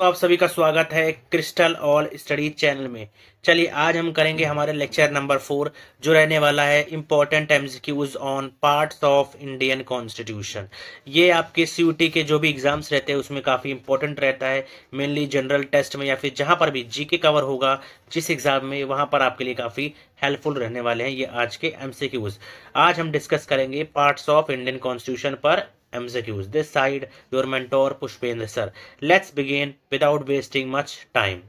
तो आप सभी का स्वागत है क्रिस्टल ऑल स्टडी चैनल में चलिए आज हम करेंगे हमारे लेक्चर नंबर फोर जो रहने वाला है important MCQs on parts of Indian constitution ये आपके सी के जो भी एग्जाम्स रहते हैं उसमें काफ़ी इंपॉर्टेंट रहता है मेनली जनरल टेस्ट में या फिर जहाँ पर भी जीके कवर होगा जिस एग्ज़ाम में वहाँ पर आपके लिए काफ़ी हेल्पफुल रहने वाले हैं ये आज के एम आज हम डिस्कस करेंगे पार्ट्स ऑफ इंडियन कॉन्स्टिट्यूशन पर MCQs. This side, your mentor Pushpendra sir. Let's begin without wasting much time.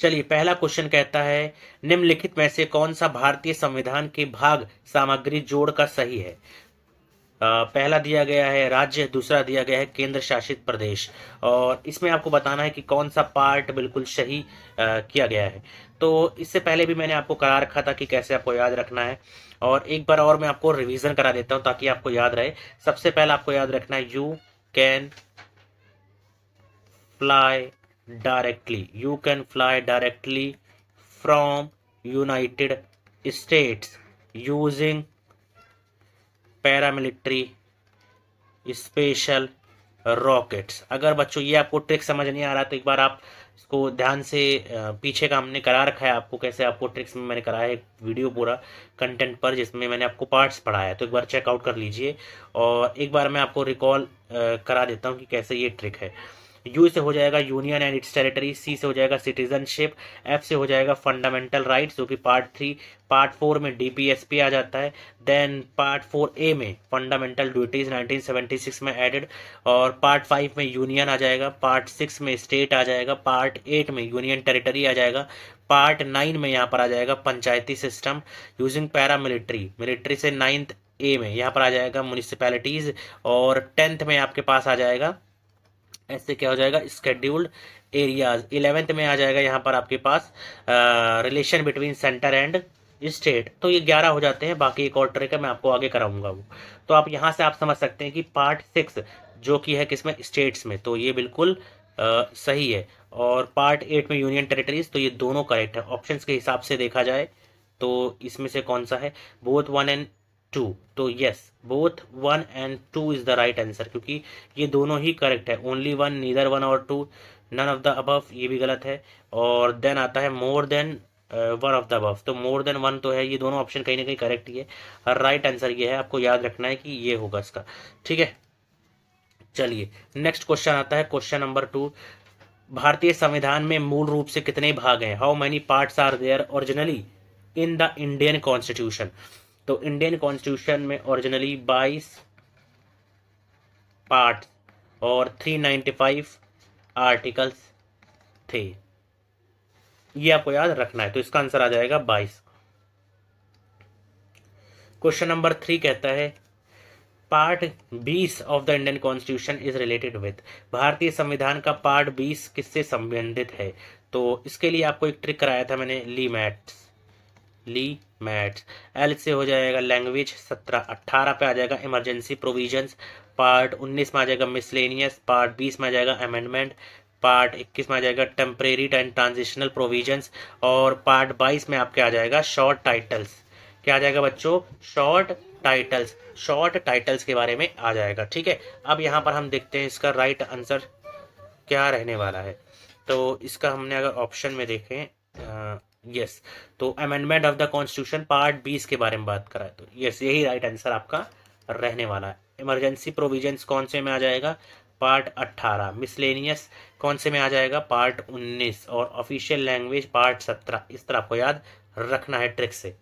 चलिए पहला क्वेश्चन कहता है निम्नलिखित में से कौन सा भारतीय संविधान के भाग सामग्री जोड़ का सही है आ, पहला दिया गया है राज्य दूसरा दिया गया है केंद्र शासित प्रदेश और इसमें आपको बताना है कि कौन सा पार्ट बिल्कुल सही किया गया है तो इससे पहले भी मैंने आपको करा रखा था कि कैसे आपको याद रखना है और एक बार और मैं आपको रिवीजन करा देता हूं ताकि आपको याद रहे सबसे पहले आपको याद रखना है you can fly directly you can fly directly from United States using paramilitary special rockets अगर बच्चों ये आपको ट्रिक समझ नहीं आ रहा तो एक बार आप इसको ध्यान से पीछे का हमने करा रखा है आपको कैसे आपको ट्रिक्स में मैंने कराया है वीडियो पूरा कंटेंट पर जिसमें मैंने आपको पार्ट्स पढ़ाया है तो एक बार चेकआउट कर लीजिए और एक बार मैं आपको रिकॉल करा देता हूँ कि कैसे ये ट्रिक है यू से हो जाएगा union and its territory C से हो जाएगा सिटीजनशिप एफ से हो जाएगा फंडामेंटल राइट जो कि पार्ट थ्री पार्ट फोर में डीपीएसपी आ जाता है देन पार्ट फोर ए में फंडामेंटल ड्यूटीज 1976 में एडेड और पार्ट फाइव में यूनियन आ जाएगा पार्ट सिक्स में स्टेट आ जाएगा पार्ट एट में यूनियन टेरिटरी आ जाएगा पार्ट नाइन में यहाँ पर आ जाएगा panchayati system using military military से नाइन्थ ए में यहाँ पर आ जाएगा म्यूनिसपैलिटीज़ और टेंथ में आपके पास आ जाएगा ऐसे क्या हो जाएगा स्केड्यूल्ड एरियाज इलेवेंथ में आ जाएगा यहाँ पर आपके पास relation between centre and state तो ये ग्यारह हो जाते हैं बाकी एक और ट्रिक है मैं आपको आगे कराऊंगा वो तो आप यहाँ से आप समझ सकते हैं कि पार्ट सिक्स जो कि है किसमें स्टेट्स में तो ये बिल्कुल आ, सही है और पार्ट एट में यूनियन टेरिटरीज तो ये दोनों करेक्ट है ऑप्शन के हिसाब से देखा जाए तो इसमें से कौन सा है बोथ वन एंड टू तो yes both one and two is the right answer क्योंकि ये दोनों ही करेक्ट है ओनली वन नीदर वन और two none of the above ये भी गलत है और देन आता है more than one of the above तो मोर देन वन तो है ये दोनों ऑप्शन कहीं ना कहीं करेक्ट ही है और राइट आंसर ये है आपको याद रखना है कि ये होगा इसका ठीक है चलिए नेक्स्ट क्वेश्चन आता है क्वेश्चन नंबर टू भारतीय संविधान में मूल रूप से कितने भाग हैं how many parts are there originally in the Indian constitution तो इंडियन कॉन्स्टिट्यूशन में ओरिजिनली बाईस पार्ट और थ्री फाइव आर्टिकल्स थे ये आपको याद रखना है तो इसका आंसर आ जाएगा बाईस क्वेश्चन नंबर थ्री कहता है पार्ट बीस of the Indian constitution is related with भारतीय संविधान का पार्ट बीस किससे संबंधित है तो इसके लिए आपको एक ट्रिक कराया था मैंने ली मैट्स ली मैट्स एल से हो जाएगा लैंग्वेज सत्रह अट्ठारह पे आ जाएगा इमरजेंसी प्रोविजंस पार्ट उन्नीस में आ जाएगा मिसलेनियस पार्ट बीस में आ जाएगा अमेंडमेंट पार्ट इक्कीस में आ जाएगा टेम्परेरी एंड ट्रांजिशनल प्रोविजंस और पार्ट बाईस में आपके आ जाएगा शॉर्ट टाइटल्स क्या आ जाएगा बच्चों शॉर्ट टाइटल्स शॉर्ट टाइटल्स के बारे में आ जाएगा ठीक है अब यहाँ पर हम देखते हैं इसका राइट right आंसर क्या रहने वाला है तो इसका हमने अगर ऑप्शन में देखें आ, यस तो amendment of the constitution part बीस के बारे में बात करा तो यस यही राइट आंसर आपका रहने वाला है इमरजेंसी प्रोविजन कौन से में आ जाएगा पार्ट अट्ठारह मिसलेनियस कौन से में आ जाएगा पार्ट उन्नीस और ऑफिशियल लैंग्वेज पार्ट सत्रह इस तरह आपको याद रखना है ट्रिक से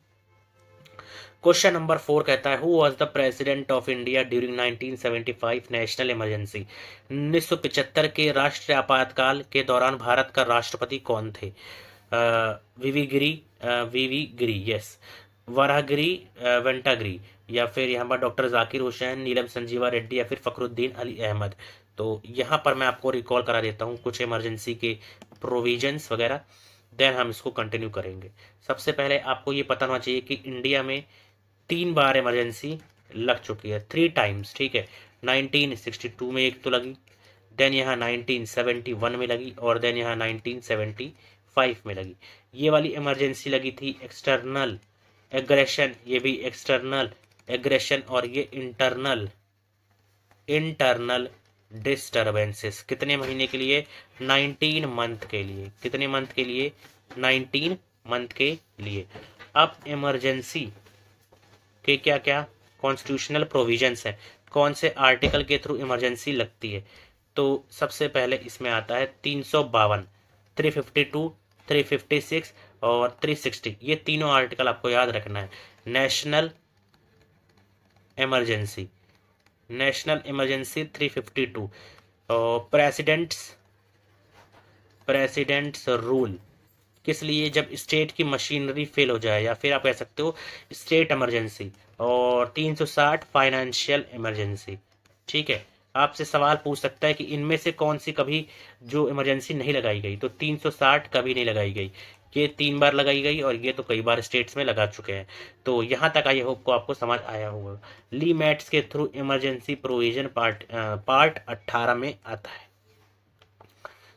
क्वेश्चन नंबर फोर कहता है who was the president of India during 1975 national emergency उन्नीस के राष्ट्रीय आपातकाल के दौरान भारत का राष्ट्रपति कौन थे विविगिरी विविगिरी यस वराहगिरी वेंटागिरी या फिर यहाँ पर डॉक्टर जाकिर हुसैन नीलम संजीवा रेड्डी या फिर फ़खरुद्दीन अली अहमद तो यहाँ पर मैं आपको रिकॉल करा देता हूँ कुछ इमरजेंसी के प्रोविजंस वगैरह देन हम इसको कंटिन्यू करेंगे सबसे पहले आपको ये पता होना चाहिए कि इंडिया में तीन बार इमरजेंसी लग चुकी है थ्री टाइम्स ठीक है 1962 में एक तो लगी देन यहाँ 1971 में लगी और देन यहाँ फाइव में लगी ये वाली इमरजेंसी लगी थी एक्सटर्नल एग्रेशन ये भी एक्सटर्नल एग्रेशन और ये इंटरनल इंटरनल डिस्टर्बेंसेस कितने महीने के लिए नाइनटीन मंथ के लिए कितने मंथ के लिए नाइनटीन मंथ के लिए अब इमरजेंसी के क्या क्या कॉन्स्टिट्यूशनल प्रोविजंस हैं कौन से आर्टिकल के थ्रू इमरजेंसी लगती है तो सबसे पहले इसमें आता है तीन सौ बावन थ्री फिफ्टी टू 356 और 360 ये तीनों आर्टिकल आपको याद रखना है नेशनल इमरजेंसी नेशनल इमरजेंसी 352 और प्रेसिडेंट्स प्रेसिडेंट्स रूल किस लिए जब स्टेट की मशीनरी फेल हो जाए या फिर आप कह सकते हो स्टेट इमरजेंसी और 360 फाइनेंशियल इमरजेंसी ठीक है आपसे सवाल पूछ सकता है कि इनमें से कौन सी कभी जो इमरजेंसी नहीं लगाई गई तो 360 कभी नहीं लगाई गई ये तीन बार लगाई गई और ये तो कई बार स्टेट्स में लगा चुके हैं तो यहाँ तक आई होप को आपको समझ आया होगा ली मैट्स के through emergency provision part part अट्ठारह में आता है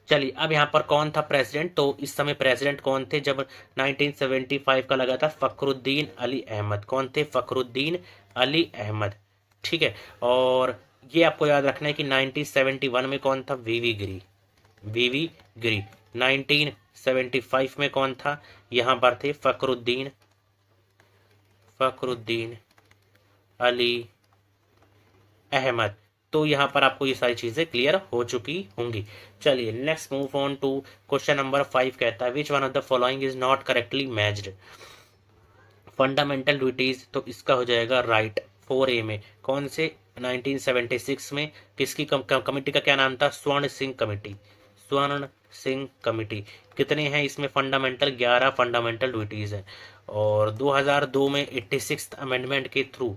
चलिए अब यहाँ पर कौन था प्रेसिडेंट तो इस समय प्रेसिडेंट कौन थे जब 1975 का लगा था फ़खरुद्दीन अली अहमद कौन थे फ़खरुद्दीन अली अहमद ठीक है और ये आपको याद रखना है कि 1971 में कौन था वीवी गिरी वीवी गिरी 1975 में कौन था यहां पर थे फकरुद्दीन फकरुद्दीन अली अहमद तो यहां पर आपको ये सारी चीज़ें क्लियर हो चुकी होंगी चलिए next move on to question number five कहता है which one of the following is not correctly matched fundamental duties तो इसका हो जाएगा राइट right. फोर ए में कौन से 1976 में किसकी कमेटी का क्या नाम था स्वर्ण सिंह कमेटी स्वर्ण सिंह कमेटी कितने हैं इसमें फंडामेंटल 11 फंडामेंटल ड्यूटीज़ हैं और 2002 में एट्टी अमेंडमेंट के थ्रू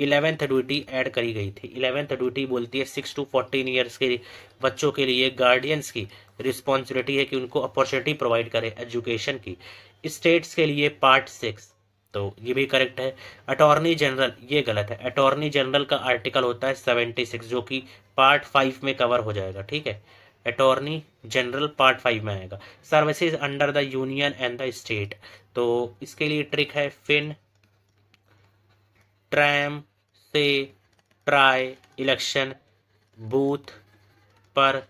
इलेवेंथ ड्यूटी ऐड करी गई थी इलेवेंथ ड्यूटी बोलती है सिक्स टू फोर्टीन ईयर्स के बच्चों के लिए गार्डियंस की रिस्पॉन्सिबिलिटी है कि उनको अपॉर्चुनिटी प्रोवाइड करें एजुकेशन की स्टेट्स के लिए पार्ट सिक्स तो ये भी करेक्ट है अटॉर्नी जनरल ये गलत है अटॉर्नी जनरल का आर्टिकल होता है सेवेंटी सिक्स जो कि पार्ट फाइव में कवर हो जाएगा ठीक है अटॉर्नी जनरल पार्ट फाइव में आएगा services under the union and the state तो इसके लिए ट्रिक है फिन ट्रैम से ट्राई इलेक्शन बूथ पर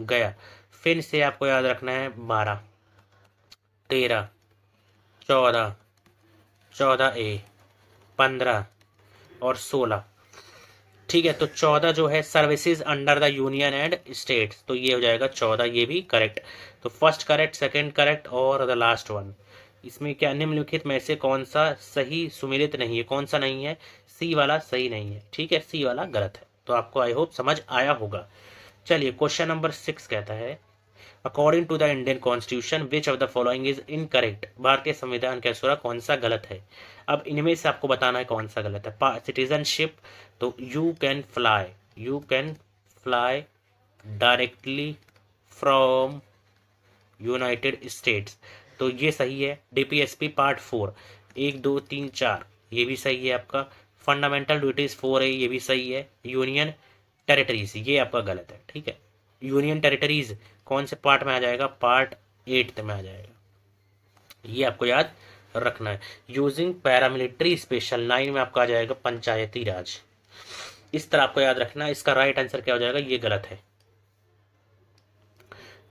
गया फिन से आपको याद रखना है बारह तेरह चौदह चौदह ए पंद्रह और सोलह ठीक है तो चौदह जो है services under the union and state तो ये हो जाएगा चौदह ये भी करेक्ट तो फर्स्ट करेक्ट सेकंड करेक्ट और द लास्ट वन इसमें क्या निम्नलिखित में से कौन सा सही सुमिलित नहीं है कौन सा नहीं है सी वाला सही नहीं है ठीक है सी वाला गलत है तो आपको आई होप समझ आया होगा चलिए क्वेश्चन नंबर सिक्स कहता है according to the Indian constitution which of the following is incorrect भारतीय संविधान के अनुसार कौन सा गलत है अब इनमें से आपको बताना है कौन सा गलत है सिटीजनशिप तो you can fly you can fly directly from United States तो ये सही है डीपीएसपी पार्ट फोर एक दो तीन चार ये भी सही है आपका फंडामेंटल ड्यूटीज़ फोर है ये भी सही है यूनियन टेरिटरीज ये आपका गलत है ठीक है यूनियन टेरिटरीज कौन से पार्ट में आ जाएगा पार्ट एट में आ जाएगा ये आपको याद रखना है यूजिंग पैरामिलिट्री स्पेशल नाइन में आपका आ जाएगा पंचायती राज इस तरह आपको याद रखना इसका राइट आंसर क्या हो जाएगा ये गलत है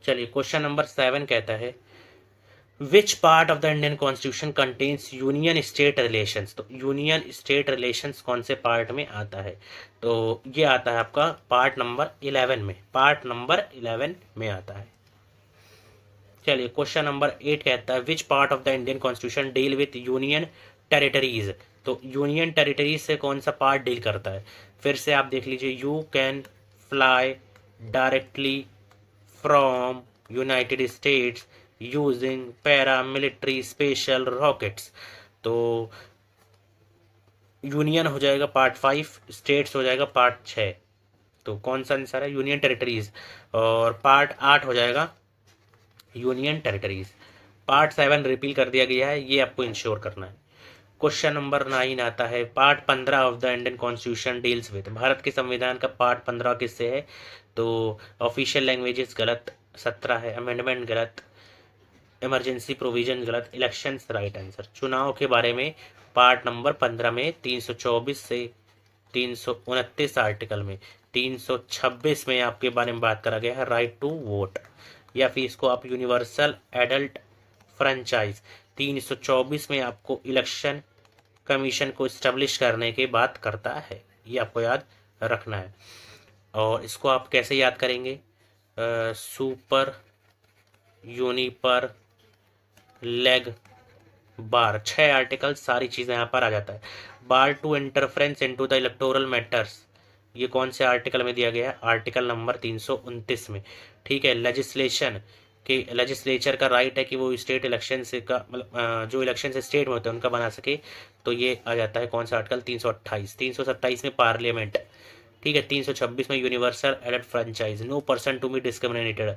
चलिए क्वेश्चन नंबर सेवन कहता है which part of the Indian constitution contains union state relation तो यूनियन स्टेट रिलेशन कौन से पार्ट में आता है तो ये आता है आपका पार्ट नंबर इलेवन में पार्ट नंबर इलेवन में आता है चलिए क्वेश्चन नंबर एट कहता है which part of the Indian constitution deal with union territories तो यूनियन टेरिटरीज से कौन सा पार्ट डील करता है फिर से आप देख लीजिए you can fly directly from United States using paramilitary special rockets तो यूनियन हो जाएगा पार्ट फाइव स्टेट्स हो जाएगा पार्ट छ तो कौन सा आंसर है यूनियन टेरिटरीज और पार्ट आठ हो जाएगा union territories part seven repeal कर दिया गया है ये आपको इंश्योर करना है क्वेश्चन नंबर नाइन आता है पार्ट पंद्रह of the Indian constitution deals with भारत के संविधान का पार्ट पंद्रह किससे है तो ऑफिशियल लैंग्वेजेस गलत सत्रह है अमेंडमेंट गलत इमरजेंसी प्रोविजन गलत इलेक्शन राइट आंसर चुनाव के बारे में पार्ट नंबर पंद्रह में तीन सौ चौबीस से तीन सौ उनतीस आर्टिकल में तीन सौ छब्बीस में आपके बारे में बात करा गया है राइट टू वोट या फिर इसको आप यूनिवर्सल एडल्ट फ्रेंचाइज तीन सौ चौबीस में आपको इलेक्शन कमीशन को इस्टेब्लिश करने की बात करता है ये आपको याद रखना है और इसको आप कैसे याद करेंगे आ, सुपर यूनिपर लेग बार छः आर्टिकल सारी चीज़ें यहाँ पर आ जाता है bar to interference into the electoral matters ये कौन से आर्टिकल में दिया गया है आर्टिकल नंबर तीन में ठीक है लेजिस्लेशन कि लेजिस्लेचर का राइट है कि वो स्टेट इलेक्शन से का मतलब जो इलेक्शन से स्टेट में होते हैं उनका बना सके तो ये आ जाता है कौन सा आर्टिकल तीन सौ अट्ठाईस तीन सौ सत्ताईस में पार्लियामेंट ठीक है 326 में universal adult franchise no person to be discriminated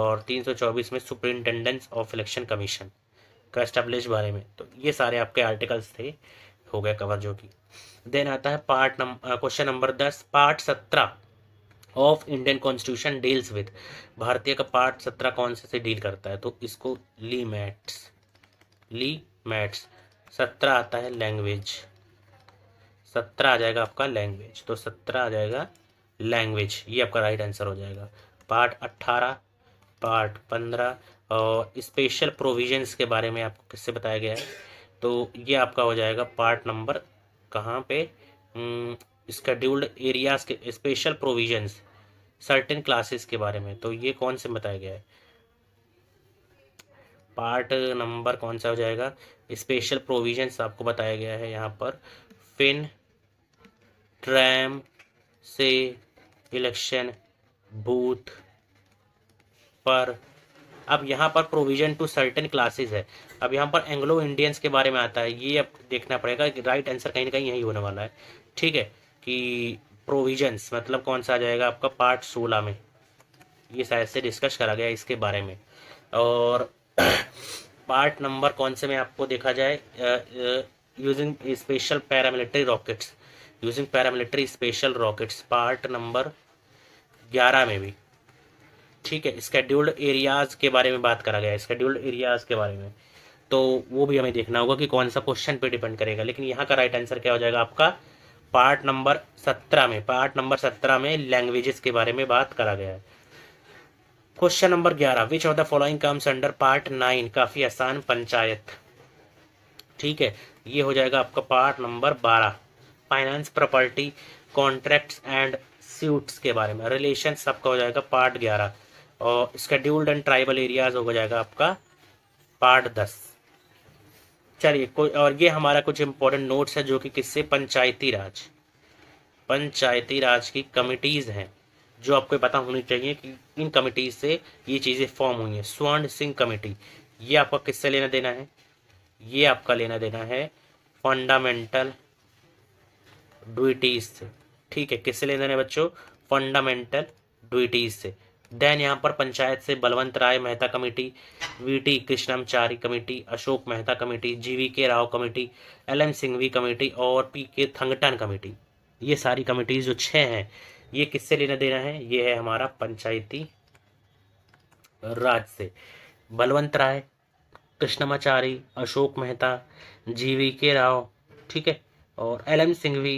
और 324 में सुप्रिंटेंडेंस ऑफ इलेक्शन कमीशन का एस्टेब्लिश बारे में तो ये सारे आपके आर्टिकल्स थे हो गया कवर जो कि देन आता है पार्ट नंबर क्वेश्चन नंबर दस पार्ट सत्रह of Indian constitution deals with भारतीय का पार्ट सत्रह कौन से से डील करता है तो इसको ली मैट्स ली मैट्स सत्रह आता है लैंग्वेज सत्रह आ जाएगा आपका लैंग्वेज तो सत्रह आ जाएगा लैंग्वेज ये आपका राइट आंसर हो जाएगा पार्ट अट्ठारह पार्ट पंद्रह और स्पेशल प्रोविजंस के बारे में आपको किससे बताया गया है तो ये आपका हो जाएगा पार्ट नंबर कहाँ पे स्कड्यूल्ड हम्म, एरियाज के स्पेशल प्रोविजंस सर्टेन क्लासेस के बारे में तो ये कौन से बताया गया है पार्ट नंबर कौन सा हो जाएगा स्पेशल प्रोविजंस आपको बताया गया है यहाँ पर फिन ट्रैम से इलेक्शन बूथ पर अब यहाँ पर प्रोविजन टू सर्टेन क्लासेस है अब यहाँ पर एंग्लो इंडियंस के बारे में आता है ये अब देखना पड़ेगा कि राइट आंसर कहीं ना कहीं यही होने वाला है ठीक है कि प्रोविजंस मतलब कौन सा आ जाएगा आपका पार्ट सोलह में ये शायद से डिस्कस करा गया इसके बारे में और पार्ट नंबर कौन से में आपको देखा जाए using special paramilitary rockets using paramilitary special rockets part number ग्यारह में भी ठीक है स्केड्यूल्ड एरियाज़ के बारे में बात करा गया है स्केड्यूल्ड एरियाज़ के बारे में तो वो भी हमें देखना होगा कि कौन सा क्वेश्चन पे डिपेंड करेगा लेकिन यहाँ का राइट आंसर क्या हो जाएगा आपका पार्ट नंबर सत्रह में पार्ट नंबर सत्रह में लैंग्वेजेस के बारे में बात करा गया है क्वेश्चन नंबर ग्यारह which of the following comes under part nine काफ़ी आसान पंचायत ठीक है ये हो जाएगा आपका पार्ट नंबर बारह finance property contracts and suits के बारे में रिलेशन सबका हो जाएगा पार्ट ग्यारह और स्कड्यूल्ड एंड ट्राइबल एरियाज हो जाएगा आपका पार्ट दस चलिए कोई और ये हमारा कुछ इंपॉर्टेंट नोट्स है जो कि किससे पंचायती राज पंचायती राज की कमिटीज़ हैं जो आपको पता होनी चाहिए कि इन कमिटीज से ये चीज़ें फॉर्म हुई हैं स्वर्ण सिंह कमेटी ये आपका किससे लेना देना है ये आपका लेना देना है फंडामेंटल ड्यूटीज से ठीक है किससे लेने है बच्चों फंडामेंटल ड्यूटीज से देन यहाँ पर पंचायत से Balwant Rai Mehta committee VT Krishnamachari committee Ashok Mehta committee GV K Rao committee L M Singhvi committee और पी के थंगटन कमेटी ये सारी कमेटीज जो छः हैं ये किससे लेना देना है ये है हमारा पंचायती राज से बलवंत राय कृष्णमाचारी अशोक मेहता जीवी के राव ठीक है और एल एम सिंघवी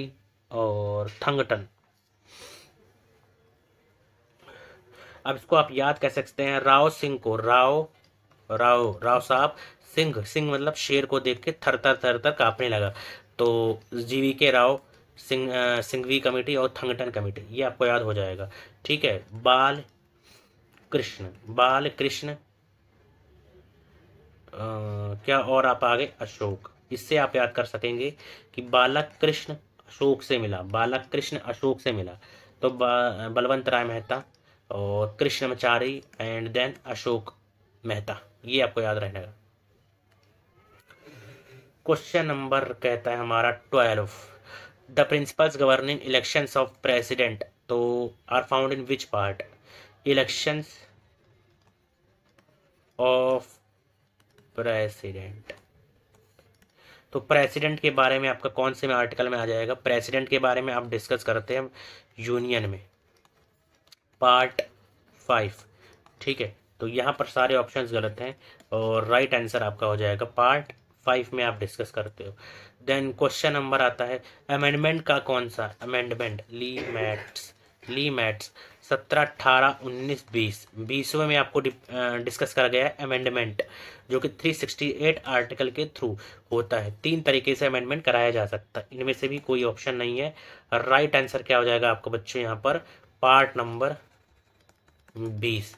और थंगटन अब इसको आप याद कर सकते हैं राव सिंह को राव राव राव साहब सिंह सिंह मतलब शेर को देख के थर थर थर थर कांपने लगा तो जीवी के राव सिंह सिंघवी कमेटी और थंगटन कमेटी ये आपको याद हो जाएगा ठीक है बाल कृष्ण बाल कृष्ण क्या और आप आ गए अशोक इससे आप याद कर सकेंगे कि बालक कृष्ण अशोक से मिला बालक कृष्ण अशोक से मिला तो बलवंत राय मेहता और कृष्णमाचारी एंड देन अशोक मेहता ये आपको याद रहेगा क्वेश्चन नंबर कहता है हमारा twelve the principles governing elections of president तो are found in which part elections of president तो प्रेसिडेंट के बारे में आपका कौन से में आर्टिकल में आ जाएगा प्रेसिडेंट के बारे में आप डिस्कस करते हैं यूनियन में पार्ट फाइव ठीक है तो यहाँ पर सारे ऑप्शंस गलत हैं और राइट आंसर आपका हो जाएगा पार्ट फाइव में आप डिस्कस करते हो देन क्वेश्चन नंबर आता है अमेंडमेंट का कौन सा अमेंडमेंट ली मैट्स ली मैट्स सत्रह अट्ठारह उन्नीस बीस बीसवें में आपको डिस्कस करा गया है अमेंडमेंट जो कि 368 आर्टिकल के थ्रू होता है तीन तरीके से अमेंडमेंट कराया जा सकता है इनमें से भी कोई ऑप्शन नहीं है राइट आंसर क्या हो जाएगा आपको बच्चों यहाँ पर पार्ट नंबर बीस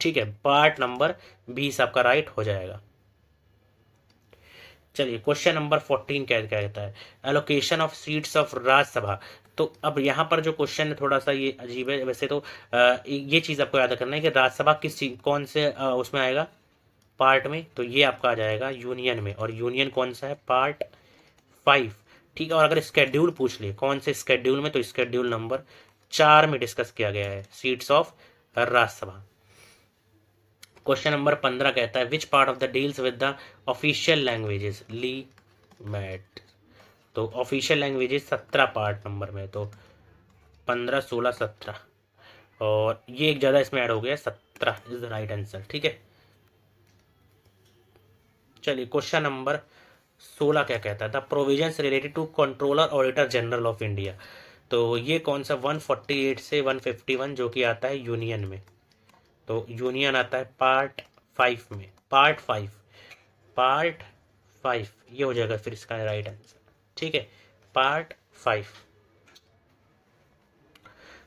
ठीक है पार्ट नंबर बीस आपका राइट हो जाएगा चलिए क्वेश्चन नंबर फोर्टीन क्या क्या कहता है allocation of seats of Rajya Sabha तो अब यहाँ पर जो क्वेश्चन है थोड़ा सा ये अजीब है वैसे तो आ, ये चीज़ आपको याद करना है कि राज्यसभा किस कौन से आ, उसमें आएगा पार्ट में तो ये आपका आ जाएगा यूनियन में और यूनियन कौन सा है पार्ट फाइव ठीक है और अगर स्केड्यूल पूछ ले कौन से स्केड्यूल में तो स्केड्यूल नंबर चार में डिस्कस किया गया है seats of Rajya Sabha question number पंद्रह कहता है which part of the deals with the official languages ली मैट तो ऑफिशियल लैंग्वेजेस सत्रह पार्ट नंबर में तो पंद्रह सोलह सत्रह और ये एक ज़्यादा इसमें ऐड हो गया सत्रह इज़ द राइट आंसर ठीक है चलिए क्वेश्चन नंबर सोलह क्या कहता है the provisions related to controller auditor general of India तो ये कौन सा वन फोर्टी एट से वन फिफ्टी वन जो कि आता है यूनियन में तो यूनियन आता है पार्ट फाइव में पार्ट फाइव पार्ट फाइव ये हो जाएगा फिर इसका राइट आंसर ठीक है part five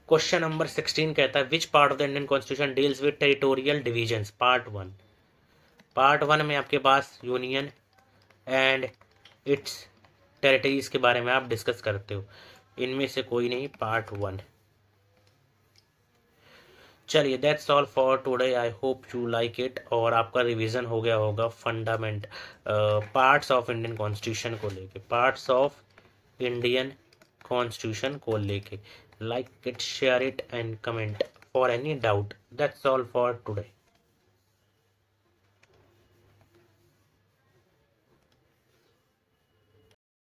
question number sixteen कहता है which part of the Indian constitution deals with territorial division part one part one में आपके पास यूनियन एंड इट्स टेरिटरीज के बारे में आप डिस्कस करते हो इनमें से कोई नहीं पार्ट वन चलिए that's all for today I hope you like it और आपका रिवीजन हो गया होगा fundament parts of Indian constitution को लेके पार्ट्स ऑफ इंडियन कॉन्स्टिट्यूशन को लेके like it share it and comment for any doubt that's all for today